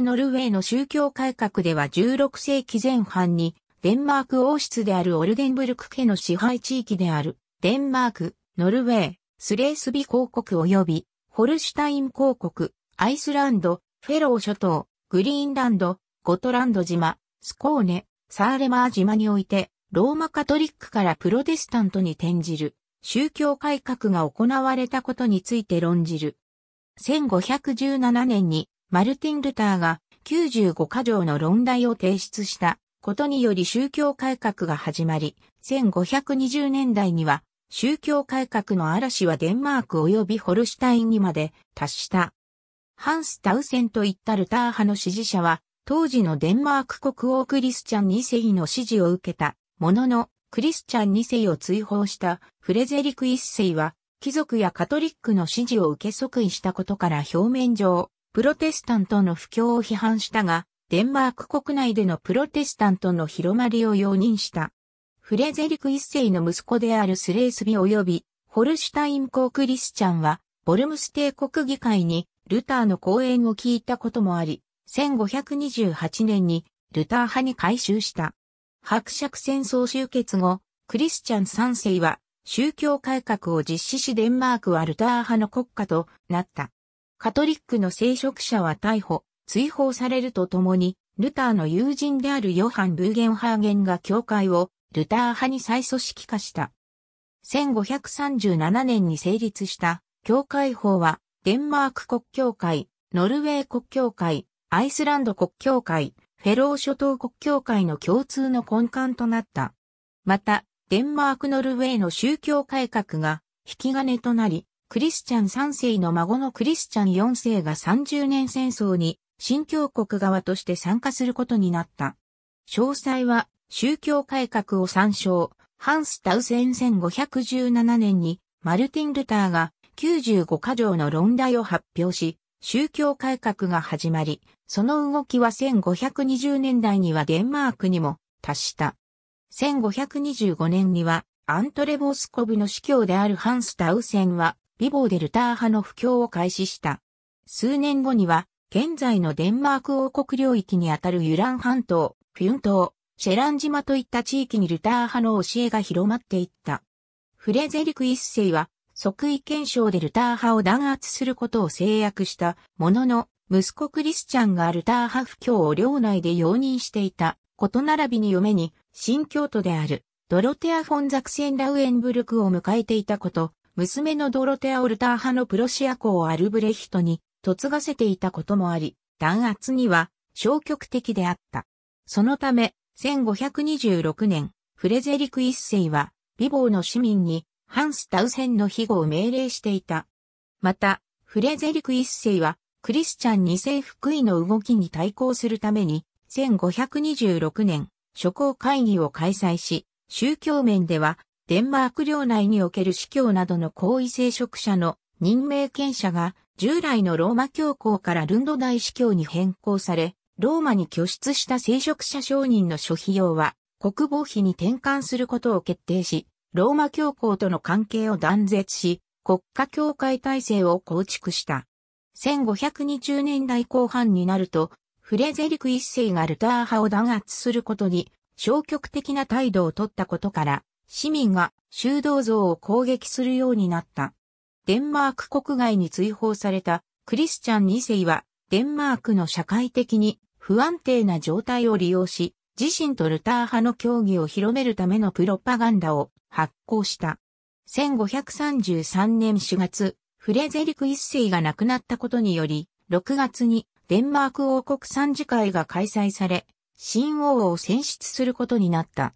ノルウェーの宗教改革では16世紀前半に、デンマーク王室であるオルデンブルク家の支配地域である、デンマーク、ノルウェー、スレースビ公国及び、ホルシュタイン公国、アイスランド、フェロー諸島、グリーンランド、ゴトランド島、スコーネ、サーレマー島において、ローマカトリックからプロテスタントに転じる、宗教改革が行われたことについて論じる。1517年にマルティン・ルターが95箇条の論題を提出したことにより宗教改革が始まり、1520年代には宗教改革の嵐はデンマーク及びホルシュタインにまで達した。ハンス・タウセンといったルター派の支持者は、当時のデンマーク国王クリスチャン2世の支持を受けた、ものの、クリスチャン2世を追放したフレゼリク1世は、貴族やカトリックの支持を受け即位したことから表面上、プロテスタントの布教を批判したが、デンマーク国内でのプロテスタントの広まりを容認した。フレゼリク一世の息子であるスレースビ及び、ホルシュタイン公クリスチャンは、ボルムス帝国議会に、ルターの講演を聞いたこともあり、1528年に、ルター派に改修した。伯爵戦争終結後、クリスチャン三世は、宗教改革を実施しデンマークはルター派の国家となった。カトリックの聖職者は逮捕、追放されるとともに、ルターの友人であるヨハン・ルーゲンハーゲンが教会をルター派に再組織化した。1537年に成立した教会法は、デンマーク国教会、ノルウェー国教会、アイスランド国教会、フェロー諸島国教会の共通の根幹となった。また、デンマーク・ノルウェーの宗教改革が引き金となり、クリスチャン3世の孫のクリスチャン4世が30年戦争に新教国側として参加することになった。詳細は宗教改革を参照、ハンスタウセン1517年にマルティン・ルターが95箇条の論題を発表し、宗教改革が始まり、その動きは1520年代にはデンマークにも達した。1525年にはアントレ・ボスコブの司教であるハンス・タウセンはリボーデルター派の布教を開始した。数年後には、現在のデンマーク王国領域にあたるユラン半島、フィュン島、シェラン島といった地域にルター派の教えが広まっていった。フレゼリク一世は、即位憲章でルター派を弾圧することを制約したものの、息子クリスチャンがルター派布教を領内で容認していた、こと並びに嫁に、新教徒である、ドロテア・フォンザクセン・ラウエンブルクを迎えていたこと、娘のドロテア・オルター派のプロシア公アルブレヒトに嫁がせていたこともあり、弾圧には消極的であった。そのため、1526年、フレゼリク一世は、美貌の市民に、ハンスタウセンの庇護を命令していた。また、フレゼリク一世は、クリスチャン二世福井の動きに対抗するために、1526年、諸公会議を開催し、宗教面ではデンマーク領内における司教などの高位聖職者の任命権者が従来のローマ教皇からルンド大司教に変更され、ローマに拠出した聖職者商人の諸費用は国防費に転換することを決定し、ローマ教皇との関係を断絶し、国家教会体制を構築した。1520年代後半になると、フレゼリク一世がルター派を弾圧することに消極的な態度を取ったことから、市民が修道像を攻撃するようになった。デンマーク国外に追放されたクリスチャン2世はデンマークの社会的に不安定な状態を利用し、自身とルター派の教義を広めるためのプロパガンダを発行した。1533年4月、フレゼリク一世が亡くなったことにより、6月にデンマーク王国参事会が開催され、新王を選出することになった。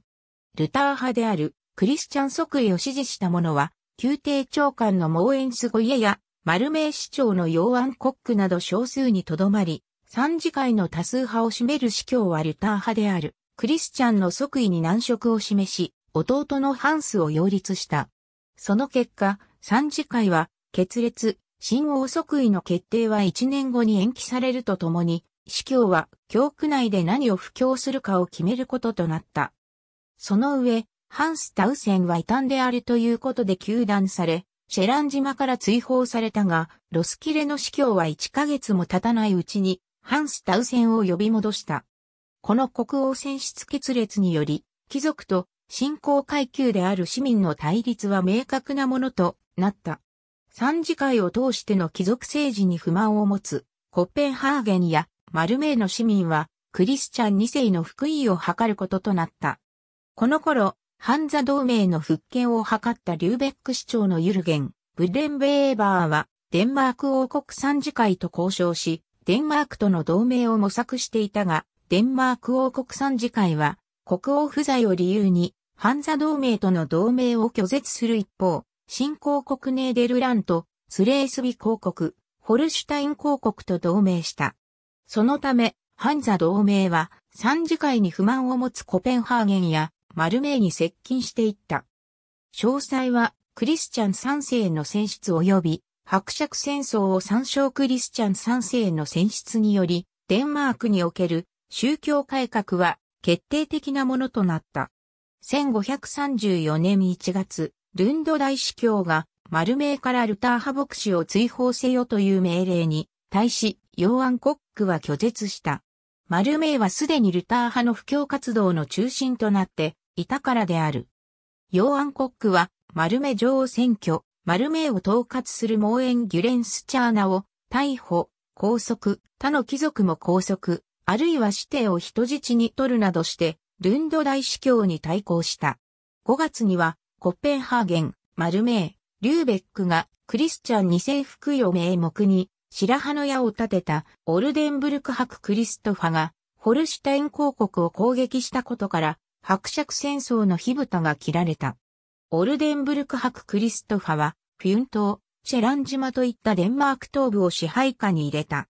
ルター派であるクリスチャン即位を支持した者は、宮廷長官のモーエンスゴイエや、丸名市長のヨーアン・コックなど少数にとどまり、三次会の多数派を占める司教はルター派である、クリスチャンの即位に難色を示し、弟のハンスを擁立した。その結果、三次会は、決裂、新王即位の決定は1年後に延期されるとともに、司教は教区内で何を布教するかを決めることとなった。その上、ハンス・タウセンは異端であるということで糾弾され、シェラン島から追放されたが、ロスキレの司教は1ヶ月も経たないうちに、ハンス・タウセンを呼び戻した。この国王選出決裂により、貴族と信仰階級である市民の対立は明確なものとなった。三次会を通しての貴族政治に不満を持つ、コッペンハーゲンやマルメイの市民は、クリスチャン2世の福音を図ることとなった。この頃、ハンザ同盟の復権を図ったリューベック市長のユルゲン、ブデンベーバーは、デンマーク王国参事会と交渉し、デンマークとの同盟を模索していたが、デンマーク王国参事会は、国王不在を理由に、ハンザ同盟との同盟を拒絶する一方、新興国ネーデルラント、スレースビ公国、ホルシュタイン公国と同盟した。そのため、ハンザ同盟は、参事会に不満を持つコペンハーゲンや、マルメイに接近していった。詳細は、クリスチャン3世の選出及び、伯爵戦争を参照クリスチャン3世の選出により、デンマークにおける宗教改革は決定的なものとなった。1534年1月、ルンド大司教がマルメイからルター派牧師を追放せよという命令に対し、ヨーアン・コックは拒絶した。マルメイはすでにルター派の布教活動の中心となって、いたからである。ヨーアン・コックは、マルメ王選挙、マルメを統括するモーエン・ギュレンスチャーナを、逮捕、拘束、他の貴族も拘束、あるいは指定を人質に取るなどして、ルンド大司教に対抗した。5月には、コッペンハーゲン、マルメー、リューベックが、クリスチャン二世服与名目に、白羽の矢を立てたオルデンブルク博クリストファが、ホルシュタイン公国を攻撃したことから、伯爵戦争の火蓋が切られた。オルデンブルク伯クリストファは、フィュン島、シェラン島といったデンマーク東部を支配下に入れた。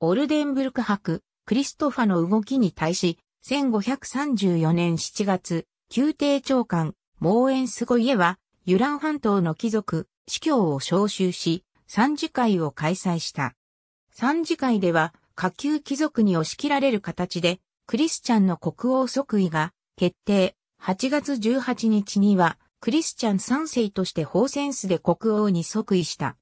オルデンブルク伯、クリストファの動きに対し、1534年7月、宮廷長官、モーエンスゴイエは、ユラン半島の貴族、司教を召集し、三次会を開催した。三次会では、下級貴族に押し切られる形で、クリスチャンの国王即位が決定。8月18日には、クリスチャン3世として法センスで国王に即位した。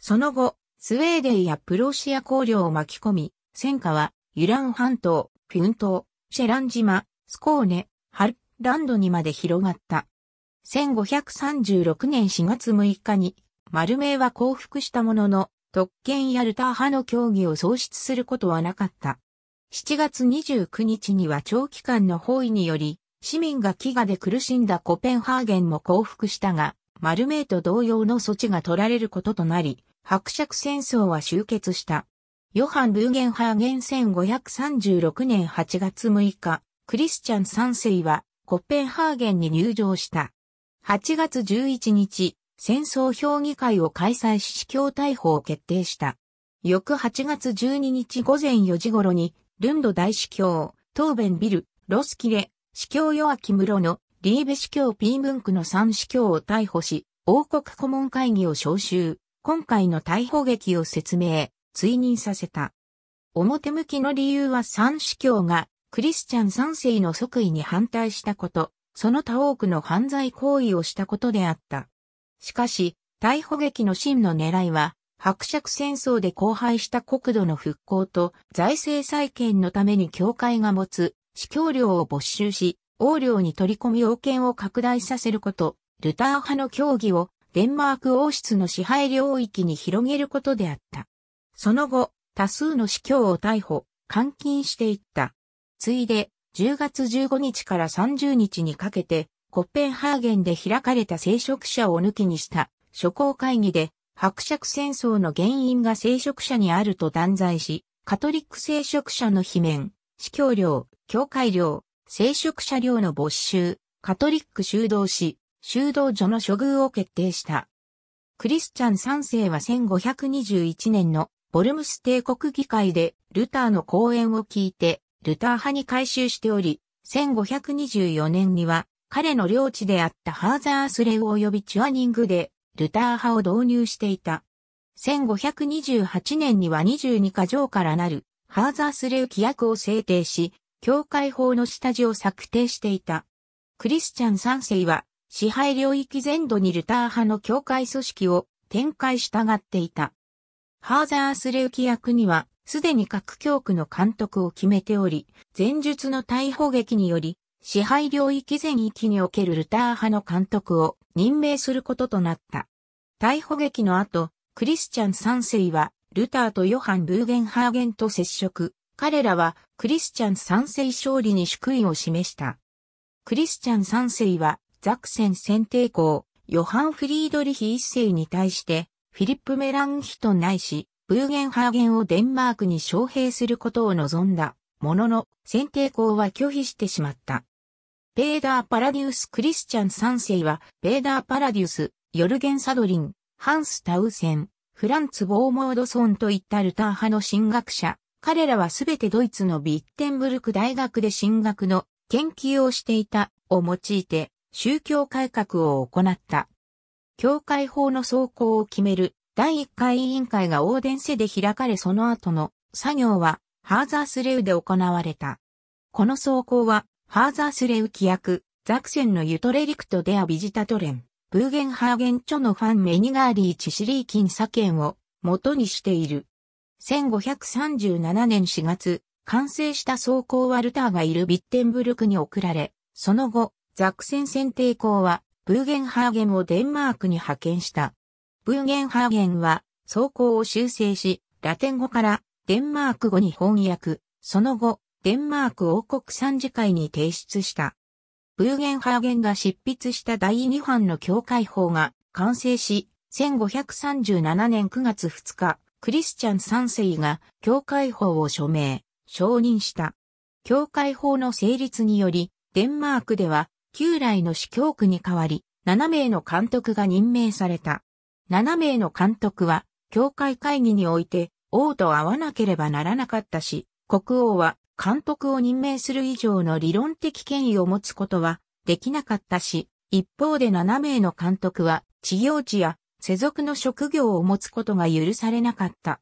その後、スウェーデンやプロシア公領を巻き込み、戦火は、ユラン半島、ピュン島、シェラン島、スコーネ、ハル、ランドにまで広がった。1536年4月6日に、マルメイは降伏したものの、特権やルター派の協議を喪失することはなかった。7月29日には長期間の包囲により、市民が飢餓で苦しんだコペンハーゲンも降伏したが、マルメイと同様の措置が取られることとなり、伯爵戦争は終結した。ヨハン・ブーゲンハーゲン1536年8月6日、クリスチャン3世はコペンハーゲンに入場した。8月11日、戦争評議会を開催し司教逮捕を決定した。翌8月12日午前4時頃にルンド大司教、トーベンビル、ロスキレ、司教ヨアキムロの、リーベ司教ピームンクの三司教を逮捕し、王国顧問会議を招集、今回の逮捕劇を説明、追認させた。表向きの理由は三司教が、クリスチャン三世の即位に反対したこと、その他多くの犯罪行為をしたことであった。しかし、逮捕劇の真の狙いは、伯爵戦争で荒廃した国土の復興と財政再建のために教会が持つ司教領を没収し、王領に取り込み要件を拡大させること、ルター派の協議をデンマーク王室の支配領域に広げることであった。その後、多数の司教を逮捕、監禁していった。ついで、10月15日から30日にかけて、コッペンハーゲンで開かれた聖職者を抜きにした、諸公会議で、伯爵戦争の原因が聖職者にあると断罪し、カトリック聖職者の罷免、司教領、教会領、聖職者領の没収、カトリック修道士、修道所の処遇を決定した。クリスチャン3世は1521年のボルムス帝国議会でルターの講演を聞いて、ルター派に改修しており、1524年には彼の領地であったハーザースレウ及びチュアニングでルター派を導入していた。1528年には22か条からなるハーザースレウ規約を制定し、教会法の下地を策定していた。クリスチャン3世は支配領域全土にルター派の教会組織を展開したがっていた。ハーザースレウ規約にはすでに各教区の監督を決めており、前述の逮捕劇により支配領域全域におけるルター派の監督を任命することとなった。逮捕劇の後、クリスチャン3世は、ルターとヨハン・ブーゲンハーゲンと接触。彼らは、クリスチャン3世勝利に祝意を示した。クリスチャン3世は、ザクセン選定校、ヨハン・フリードリヒ1世に対して、フィリップ・メランヒトないし、ブーゲンハーゲンをデンマークに招聘することを望んだ。ものの、選定校は拒否してしまった。ペーダー・パラディウス・クリスチャン3世は、ペーダー・パラディウス、ヨルゲン・サドリン、ハンス・タウセン、フランツ・ボーモードソンといったルター派の神学者。彼らはすべてドイツのビッテンブルク大学で神学の研究をしていたを用いて宗教改革を行った。教会法の走行を決める第1回委員会がオーデンセで開かれその後の作業はハーザースレウで行われた。この走行はハーザースレウキ役、ザクセンのユトレリクトデアビジタトレン、ブーゲンハーゲン著のファンメニガーリーチシリーキン左ンを元にしている。1537年4月、完成した装甲ワルターがいるビッテンブルクに送られ、その後、ザクセン選定校は、ブーゲンハーゲンをデンマークに派遣した。ブーゲンハーゲンは、装甲を修正し、ラテン語からデンマーク語に翻訳、その後、デンマーク王国参事会に提出した。ブーゲンハーゲンが執筆した第2版の教会法が完成し、1537年9月2日、クリスチャン3世が教会法を署名、承認した。教会法の成立により、デンマークでは旧来の司教区に代わり、7名の監督が任命された。7名の監督は、教会会議において、王と会わなければならなかったし、国王は監督を任命する以上の理論的権威を持つことはできなかったし、一方で7名の監督は、事業地や世俗の職業を持つことが許されなかった。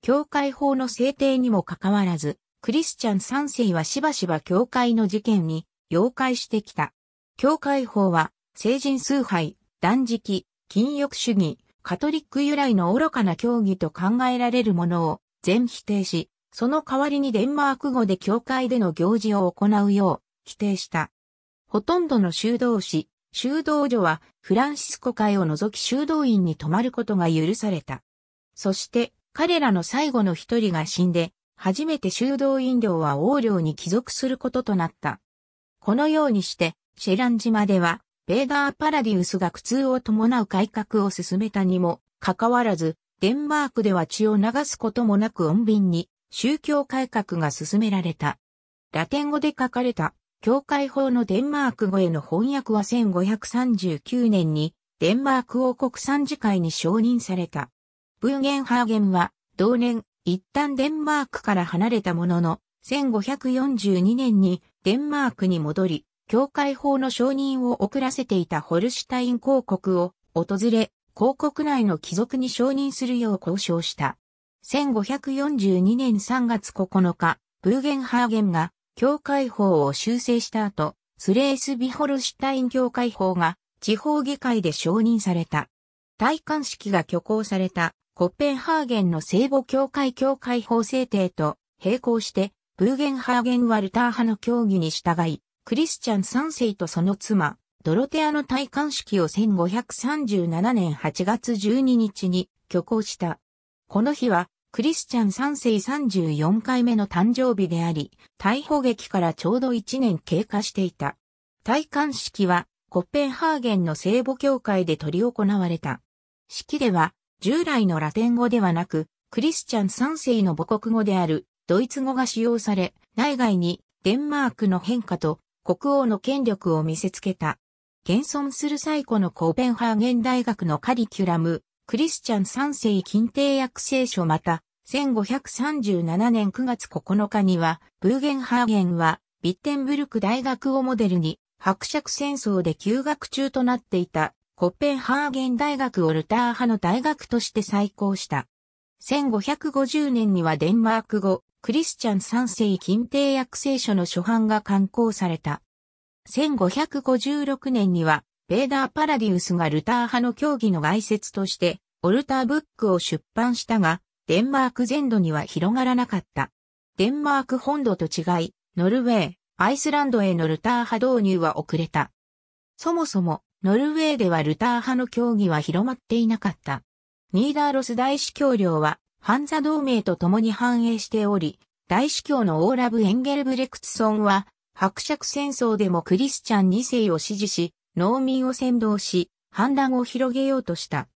教会法の制定にもかかわらず、クリスチャン3世はしばしば教会の事件に、溶解してきた。教会法は、成人崇拝、断食、禁欲主義、カトリック由来の愚かな教義と考えられるものを全否定し、その代わりにデンマーク語で教会での行事を行うよう規定した。ほとんどの修道士、修道女はフランシスコ会を除き修道院に泊まることが許された。そして彼らの最後の一人が死んで、初めて修道院領は王領に帰属することとなった。このようにして、シェラン島では、ベーダー・パラディウスが苦痛を伴う改革を進めたにも、かかわらず、デンマークでは血を流すこともなく穏便に、宗教改革が進められた。ラテン語で書かれた教会法のデンマーク語への翻訳は1539年にデンマーク王国参事会に承認された。ブーゲンハーゲンは同年一旦デンマークから離れたものの1542年にデンマークに戻り、教会法の承認を遅らせていたホルシュタイン公国を訪れ、公国内の貴族に承認するよう交渉した。1542年3月9日、ブーゲンハーゲンが教会法を修正した後、スレースビホルシュタイン教会法が地方議会で承認された。戴冠式が挙行されたコッペンハーゲンの聖母教会教会法制定と並行して、ブーゲンハーゲンワルター派の協議に従い、クリスチャン3世とその妻、ドロテアの戴冠式を1537年8月12日に挙行した。この日はクリスチャン3世34回目の誕生日であり、逮捕劇からちょうど1年経過していた。戴冠式は、コッペンハーゲンの聖母教会で執り行われた。式では、従来のラテン語ではなく、クリスチャン3世の母国語である、ドイツ語が使用され、内外にデンマークの変化と国王の権力を見せつけた。現存する最古のコーペンハーゲン大学のカリキュラム、クリスチャン3世近帝約聖書また、1537年9月9日には、ブーゲンハーゲンは、ビッテンブルク大学をモデルに、伯爵戦争で休学中となっていた、コッペンハーゲン大学をルター派の大学として再興した。1550年にはデンマーク語、クリスチャン3世近帝約聖書の初版が刊行された。1556年にはベーダー・パラディウスがルター派の教義の外説として、オルターブックを出版したが、デンマーク全土には広がらなかった。デンマーク本土と違い、ノルウェー、アイスランドへのルター派導入は遅れた。そもそも、ノルウェーではルター派の教義は広まっていなかった。ニーダーロス大司教領は、ハンザ同盟と共に繁栄しており、大司教のオーラブ・エンゲルブレクツソンは、伯爵戦争でもクリスチャン2世を支持し、農民を先導し、反乱を広げようとした。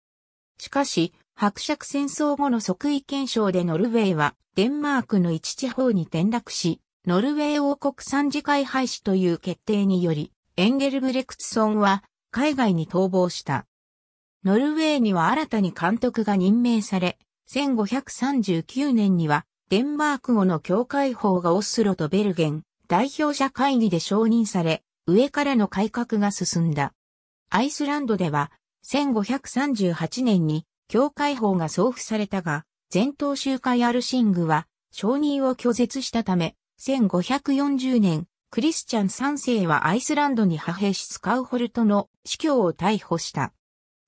しかし、伯爵戦争後の即位憲章でノルウェーは、デンマークの一地方に転落し、ノルウェー王国三次会廃止という決定により、エンゲルブレクツソンは海外に逃亡した。ノルウェーには新たに監督が任命され、1539年にはデンマーク語の教会法がオスロとベルゲン代表者会議で承認され、上からの改革が進んだ。アイスランドでは、1538年に教会法が送付されたが、全党集会アルシングは承認を拒絶したため、1540年、クリスチャン3世はアイスランドに派兵しスカウホルトの司教を逮捕した。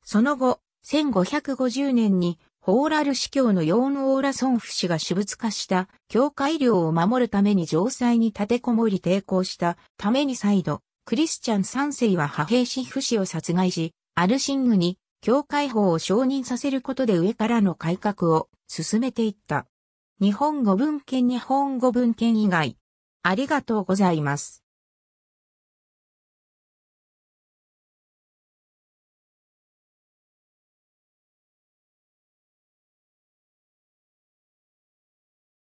その後、1550年にホーラル司教のヨーノ・オーラソンフ氏が私物化した教会領を守るために城塞に立てこもり抵抗したために再度クリスチャン三世は派兵士不死を殺害し、アルシングに教会法を承認させることで上からの改革を進めていった。日本語文献日本語文献以外。ありがとうございます。